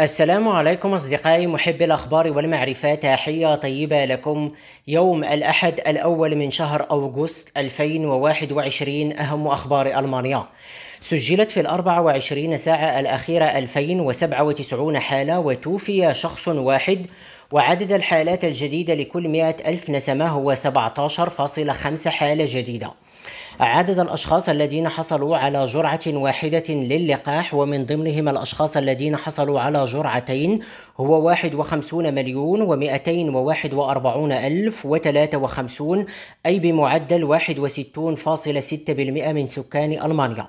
السلام عليكم أصدقائي محبي الأخبار والمعرفة تحية طيبة لكم يوم الأحد الأول من شهر أغسطس 2021 أهم أخبار ألمانيا سجلت في الأربع وعشرين ساعة الأخيرة 2097 حالة وتوفي شخص واحد وعدد الحالات الجديدة لكل 100 ألف نسمة هو 17.5 حالة جديدة عدد الأشخاص الذين حصلوا على جرعة واحدة للقاح ومن ضمنهم الأشخاص الذين حصلوا على جرعتين هو 51 مليون و241 ألف و53 أي بمعدل 61.6% من سكان ألمانيا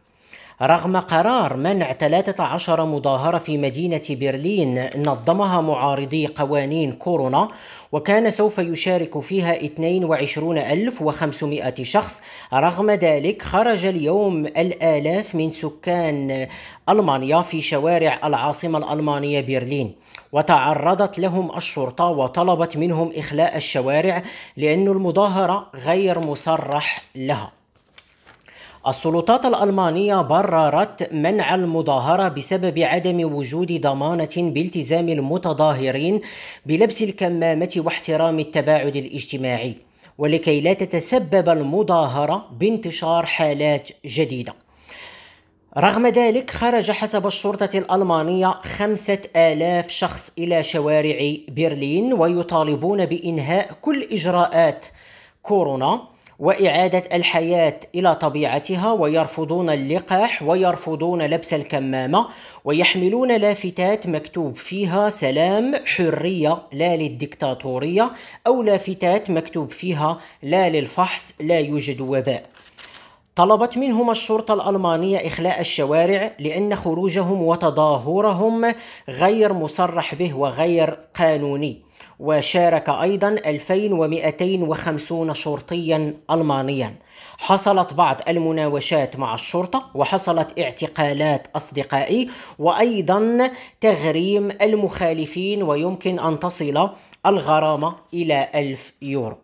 رغم قرار منع 13 مظاهرة في مدينة برلين نظمها معارضي قوانين كورونا وكان سوف يشارك فيها 22500 شخص رغم ذلك خرج اليوم الآلاف من سكان ألمانيا في شوارع العاصمة الألمانية برلين وتعرضت لهم الشرطة وطلبت منهم إخلاء الشوارع لأن المظاهرة غير مصرح لها السلطات الألمانية بررت منع المظاهرة بسبب عدم وجود ضمانة بالتزام المتظاهرين بلبس الكمامة واحترام التباعد الاجتماعي ولكي لا تتسبب المظاهرة بانتشار حالات جديدة رغم ذلك خرج حسب الشرطة الألمانية خمسة آلاف شخص إلى شوارع برلين ويطالبون بإنهاء كل إجراءات كورونا وإعادة الحياة إلى طبيعتها ويرفضون اللقاح ويرفضون لبس الكمامة ويحملون لافتات مكتوب فيها سلام حرية لا للدكتاتورية أو لافتات مكتوب فيها لا للفحص لا يوجد وباء طلبت منهم الشرطة الألمانية إخلاء الشوارع لأن خروجهم وتظاهرهم غير مصرح به وغير قانوني وشارك أيضا 2250 شرطيا ألمانيا حصلت بعض المناوشات مع الشرطة وحصلت اعتقالات أصدقائي وأيضا تغريم المخالفين ويمكن أن تصل الغرامة إلى 1000 يورو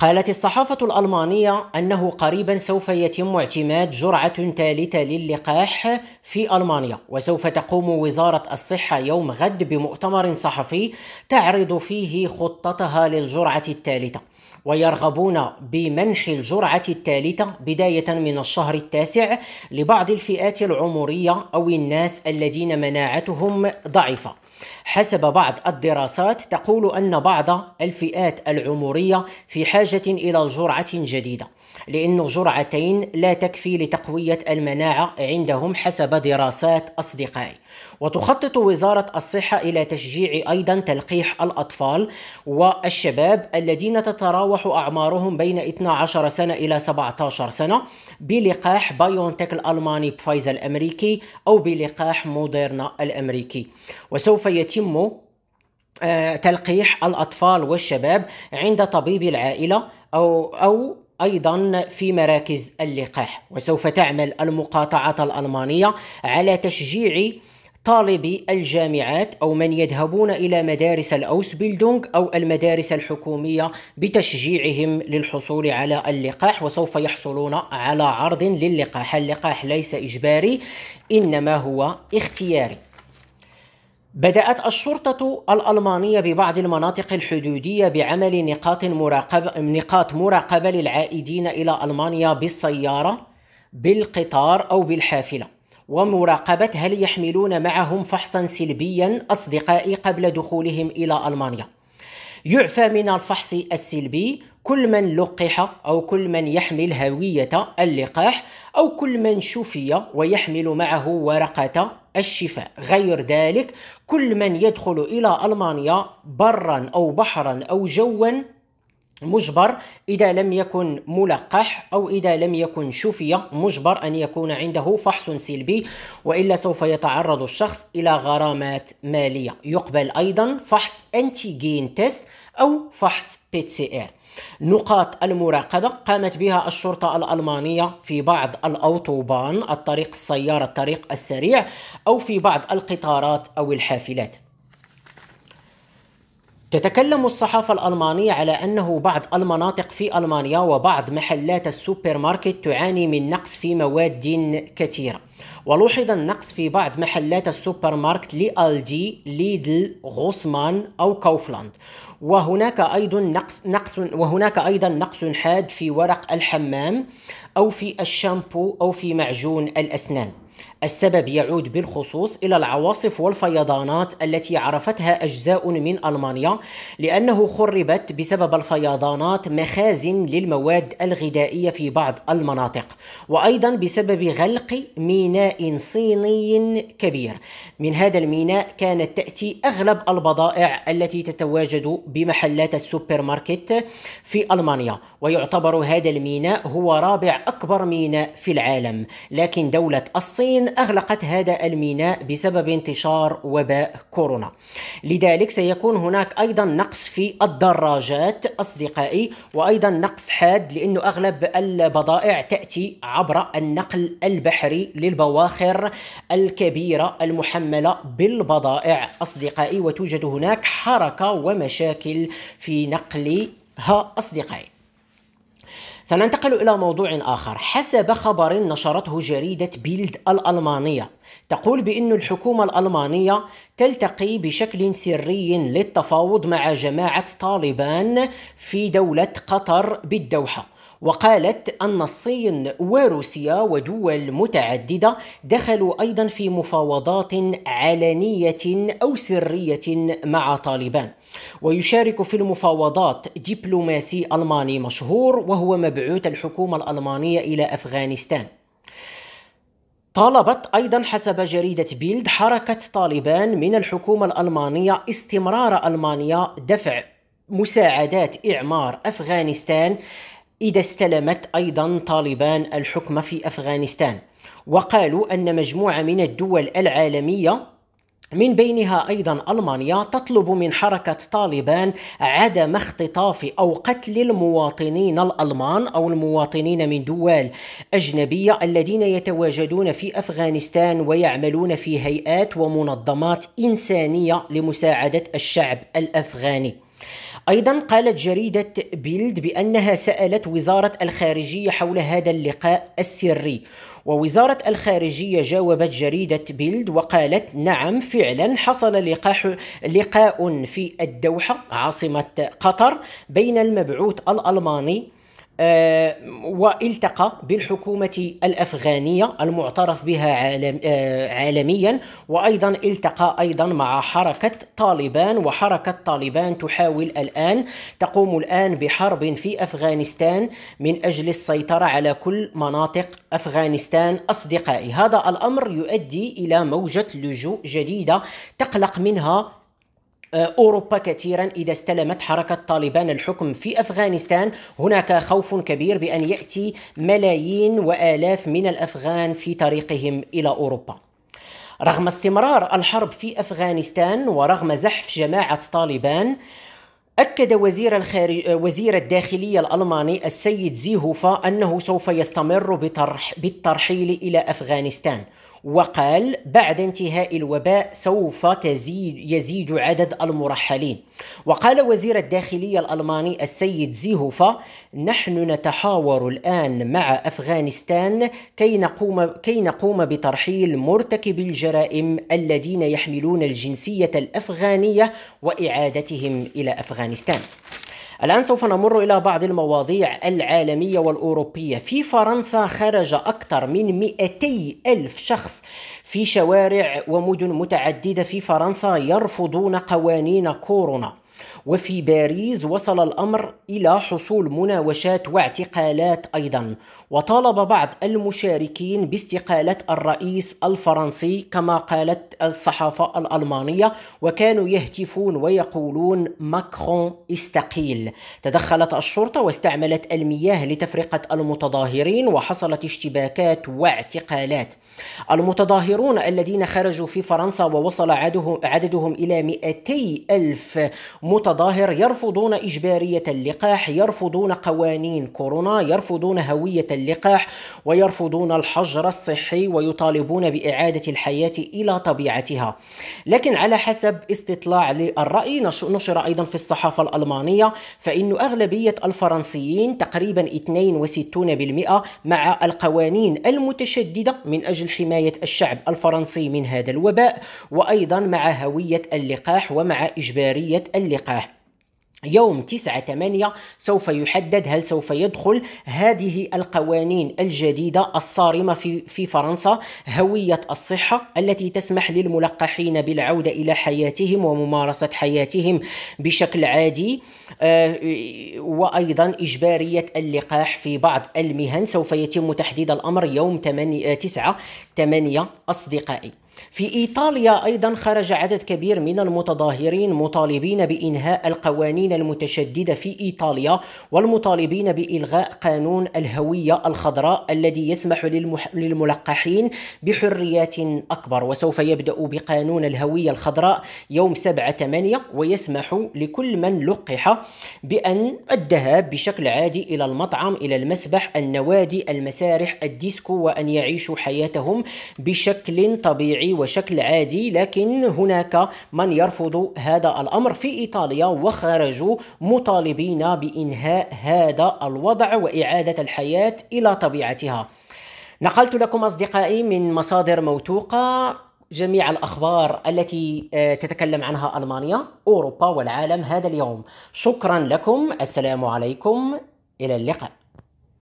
قالت الصحافة الألمانية أنه قريبا سوف يتم اعتماد جرعة ثالثة للقاح في ألمانيا وسوف تقوم وزارة الصحة يوم غد بمؤتمر صحفي تعرض فيه خطتها للجرعة الثالثة ويرغبون بمنح الجرعة الثالثة بداية من الشهر التاسع لبعض الفئات العمرية أو الناس الذين مناعتهم ضعيفة حسب بعض الدراسات تقول أن بعض الفئات العمرية في حاجة إلى الجرعة جديدة لأنه جرعتين لا تكفي لتقوية المناعة عندهم حسب دراسات أصدقائي وتخطط وزارة الصحة إلى تشجيع أيضا تلقيح الأطفال والشباب الذين تتراوح أعمارهم بين 12 سنة إلى 17 سنة بلقاح بايونتك الألماني بفايزا الأمريكي أو بلقاح موديرنا الأمريكي وسوف يتم آه، تلقيح الأطفال والشباب عند طبيب العائلة أو أو أيضا في مراكز اللقاح وسوف تعمل المقاطعة الألمانية على تشجيع طالبي الجامعات أو من يذهبون إلى مدارس الأوسبيلدونغ أو المدارس الحكومية بتشجيعهم للحصول على اللقاح وسوف يحصلون على عرض للقاح اللقاح ليس إجباري إنما هو اختياري بدأت الشرطة الألمانية ببعض المناطق الحدودية بعمل نقاط مراقبة نقاط مراقبة للعائدين إلى ألمانيا بالسيارة بالقطار أو بالحافلة ومراقبة هل يحملون معهم فحصا سلبيا أصدقائي قبل دخولهم إلى ألمانيا يعفى من الفحص السلبي كل من لقح أو كل من يحمل هوية اللقاح أو كل من شفي ويحمل معه ورقة الشفاء غير ذلك كل من يدخل إلى ألمانيا برا أو بحرا أو جوا مجبر إذا لم يكن ملقح أو إذا لم يكن شفي مجبر أن يكون عنده فحص سلبي وإلا سوف يتعرض الشخص إلى غرامات مالية يقبل أيضا فحص أنتيجين تيست أو فحص بي تي آر نقاط المراقبة قامت بها الشرطة الألمانية في بعض الأوتوبان الطريق السيارة الطريق السريع أو في بعض القطارات أو الحافلات تتكلم الصحافة الألمانية على أنه بعض المناطق في ألمانيا وبعض محلات السوبر ماركت تعاني من نقص في مواد كثيرة ولوحظ النقص في بعض محلات السوبر ماركت لألدي ليدل غوسمان أو كوفلاند وهناك أيضا نقص, نقص وهناك أيضا نقص حاد في ورق الحمام أو في الشامبو أو في معجون الأسنان السبب يعود بالخصوص إلى العواصف والفيضانات التي عرفتها أجزاء من ألمانيا لأنه خربت بسبب الفيضانات مخازن للمواد الغذائية في بعض المناطق وأيضا بسبب غلق ميناء صيني كبير من هذا الميناء كانت تأتي أغلب البضائع التي تتواجد بمحلات السوبر ماركت في ألمانيا ويعتبر هذا الميناء هو رابع أكبر ميناء في العالم لكن دولة الصين أغلقت هذا الميناء بسبب انتشار وباء كورونا لذلك سيكون هناك أيضا نقص في الدراجات أصدقائي وأيضا نقص حاد لأنه أغلب البضائع تأتي عبر النقل البحري للبواخر الكبيرة المحملة بالبضائع أصدقائي وتوجد هناك حركة ومشاكل في نقلها أصدقائي سننتقل إلى موضوع آخر حسب خبر نشرته جريدة بيلد الألمانية تقول بأن الحكومة الألمانية تلتقي بشكل سري للتفاوض مع جماعة طالبان في دولة قطر بالدوحة وقالت أن الصين وروسيا ودول متعددة دخلوا أيضا في مفاوضات علنية أو سرية مع طالبان ويشارك في المفاوضات دبلوماسي ألماني مشهور وهو مبعوث الحكومة الألمانية إلى أفغانستان طالبت أيضا حسب جريدة بيلد حركة طالبان من الحكومة الألمانية استمرار ألمانيا دفع مساعدات إعمار أفغانستان إذا استلمت أيضا طالبان الحكم في أفغانستان وقالوا أن مجموعة من الدول العالمية من بينها ايضا المانيا تطلب من حركه طالبان عدم اختطاف او قتل المواطنين الالمان او المواطنين من دول اجنبيه الذين يتواجدون في افغانستان ويعملون في هيئات ومنظمات انسانيه لمساعده الشعب الافغاني أيضا قالت جريدة بيلد بأنها سألت وزارة الخارجية حول هذا اللقاء السري ووزارة الخارجية جاوبت جريدة بيلد وقالت نعم فعلا حصل لقاء لقاء في الدوحة عاصمة قطر بين المبعوث الألماني آه، والتقى بالحكومة الأفغانية المعترف بها آه، عالميا وأيضا التقى أيضا مع حركة طالبان وحركة طالبان تحاول الآن تقوم الآن بحرب في أفغانستان من أجل السيطرة على كل مناطق أفغانستان أصدقائي هذا الأمر يؤدي إلى موجة لجوء جديدة تقلق منها أوروبا كثيرا إذا استلمت حركة طالبان الحكم في أفغانستان هناك خوف كبير بأن يأتي ملايين وآلاف من الأفغان في طريقهم إلى أوروبا رغم استمرار الحرب في أفغانستان ورغم زحف جماعة طالبان أكد وزير, الخارج... وزير الداخلية الألماني السيد زيهوفا أنه سوف يستمر بطرح... بالترحيل إلى أفغانستان وقال بعد انتهاء الوباء سوف تزيد يزيد عدد المرحلين وقال وزير الداخلية الألماني السيد زيهوفا نحن نتحاور الآن مع أفغانستان كي نقوم, كي نقوم بترحيل مرتكبي الجرائم الذين يحملون الجنسية الأفغانية وإعادتهم إلى أفغانستان الآن سوف نمر إلى بعض المواضيع العالمية والأوروبية في فرنسا خرج أكثر من 200 ألف شخص في شوارع ومدن متعددة في فرنسا يرفضون قوانين كورونا وفي باريس وصل الأمر إلى حصول مناوشات واعتقالات أيضا وطالب بعض المشاركين باستقالة الرئيس الفرنسي كما قالت الصحافة الألمانية وكانوا يهتفون ويقولون ماكرون استقيل تدخلت الشرطة واستعملت المياه لتفرقة المتظاهرين وحصلت اشتباكات واعتقالات المتظاهرون الذين خرجوا في فرنسا ووصل عددهم إلى 200 ألف متظاهر يرفضون إجبارية اللقاح يرفضون قوانين كورونا يرفضون هوية اللقاح ويرفضون الحجر الصحي ويطالبون بإعادة الحياة إلى طبيعتها لكن على حسب استطلاع للرأي نشر أيضا في الصحافة الألمانية فإن أغلبية الفرنسيين تقريبا 62% مع القوانين المتشددة من أجل حماية الشعب الفرنسي من هذا الوباء وأيضا مع هوية اللقاح ومع إجبارية اللقاح تطبيقه يوم 9 8 سوف يحدد هل سوف يدخل هذه القوانين الجديدة الصارمة في, في فرنسا هوية الصحة التي تسمح للملقحين بالعودة إلى حياتهم وممارسة حياتهم بشكل عادي آه، وأيضا إجبارية اللقاح في بعض المهن سوف يتم تحديد الأمر يوم 8 9 8 أصدقائي في إيطاليا أيضا خرج عدد كبير من المتظاهرين مطالبين بإنهاء القوانين المتشددة في إيطاليا والمطالبين بإلغاء قانون الهوية الخضراء الذي يسمح للملقحين بحريات أكبر وسوف يبدأ بقانون الهوية الخضراء يوم 7 8 ويسمح لكل من لقح بأن الذهاب بشكل عادي إلى المطعم إلى المسبح النوادي المسارح الديسكو وأن يعيشوا حياتهم بشكل طبيعي وشكل عادي لكن هناك من يرفض هذا الأمر في إيطاليا وخرجوا مطالبين بإنهاء هذا الوضع وإعادة الحياة إلى طبيعتها نقلت لكم أصدقائي من مصادر موثوقة جميع الأخبار التي آه، تتكلم عنها ألمانيا أوروبا والعالم هذا اليوم شكرا لكم السلام عليكم إلى اللقاء